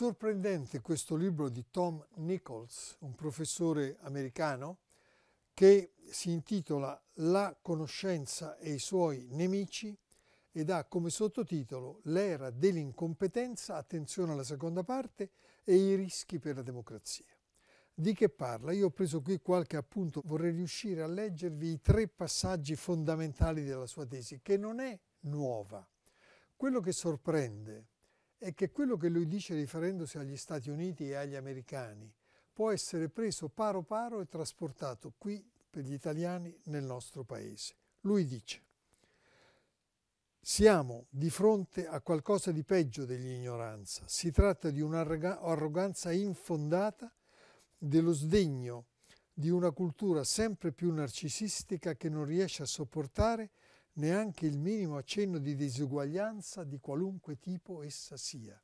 Sorprendente questo libro di Tom Nichols, un professore americano, che si intitola La conoscenza e i suoi nemici ed ha come sottotitolo L'era dell'incompetenza, attenzione alla seconda parte, e i rischi per la democrazia. Di che parla? Io ho preso qui qualche appunto, vorrei riuscire a leggervi i tre passaggi fondamentali della sua tesi, che non è nuova. Quello che sorprende è che quello che lui dice riferendosi agli Stati Uniti e agli americani può essere preso paro paro e trasportato qui per gli italiani nel nostro paese. Lui dice siamo di fronte a qualcosa di peggio dell'ignoranza. Si tratta di un'arroganza infondata, dello sdegno di una cultura sempre più narcisistica che non riesce a sopportare neanche il minimo accenno di disuguaglianza di qualunque tipo essa sia.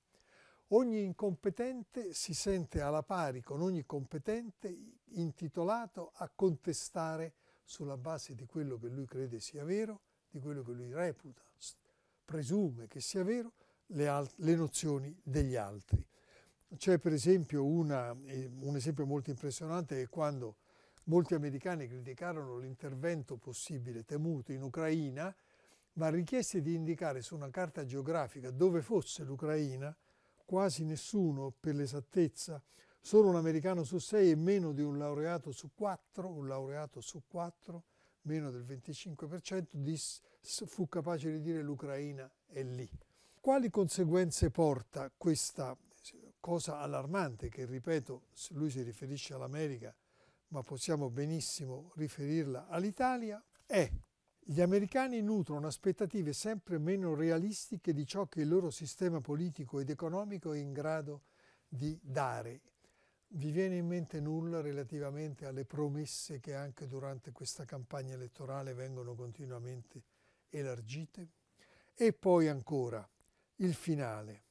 Ogni incompetente si sente alla pari con ogni competente intitolato a contestare sulla base di quello che lui crede sia vero, di quello che lui reputa, presume che sia vero, le, le nozioni degli altri. C'è per esempio una, eh, un esempio molto impressionante che quando Molti americani criticarono l'intervento possibile temuto in Ucraina, ma richieste di indicare su una carta geografica dove fosse l'Ucraina, quasi nessuno per l'esattezza, solo un americano su sei e meno di un laureato su quattro, un laureato su quattro, meno del 25%, dis, fu capace di dire l'Ucraina è lì. Quali conseguenze porta questa cosa allarmante che, ripeto, lui si riferisce all'America, ma possiamo benissimo riferirla all'Italia, è gli americani nutrono aspettative sempre meno realistiche di ciò che il loro sistema politico ed economico è in grado di dare. Vi viene in mente nulla relativamente alle promesse che anche durante questa campagna elettorale vengono continuamente elargite? E poi ancora il finale.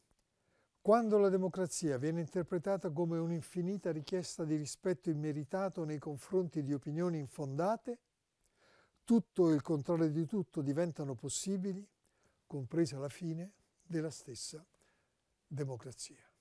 Quando la democrazia viene interpretata come un'infinita richiesta di rispetto immeritato nei confronti di opinioni infondate, tutto e il contrario di tutto diventano possibili, compresa la fine della stessa democrazia.